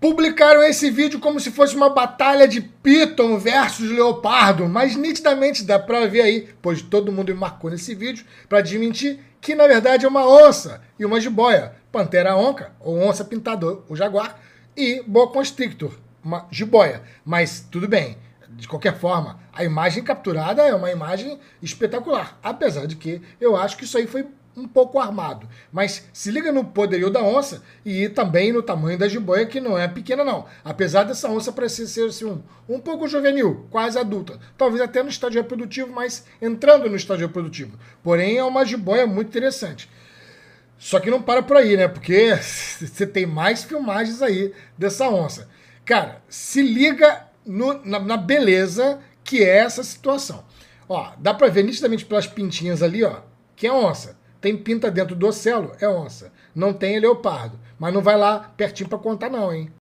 publicaram esse vídeo como se fosse uma batalha de Python versus Leopardo, mas nitidamente dá pra ver aí, pois todo mundo me marcou nesse vídeo, para desmentir que na verdade é uma onça e uma jiboia, pantera onca, ou onça pintador, o jaguar, e boa constrictor, uma jiboia. Mas tudo bem, de qualquer forma, a imagem capturada é uma imagem espetacular, apesar de que eu acho que isso aí foi um pouco armado. Mas se liga no poderio da onça e também no tamanho da jiboia, que não é pequena, não. Apesar dessa onça parecer ser assim, um, um pouco juvenil, quase adulta. Talvez até no estágio reprodutivo, mas entrando no estágio reprodutivo. Porém, é uma jiboia muito interessante. Só que não para por aí, né? Porque você tem mais filmagens aí dessa onça. Cara, se liga no, na, na beleza que é essa situação. Ó, dá pra ver nitidamente pelas pintinhas ali, ó, que é onça. Tem pinta dentro do ocelo, é onça. Não tem, é leopardo. Mas não vai lá pertinho para contar, não, hein?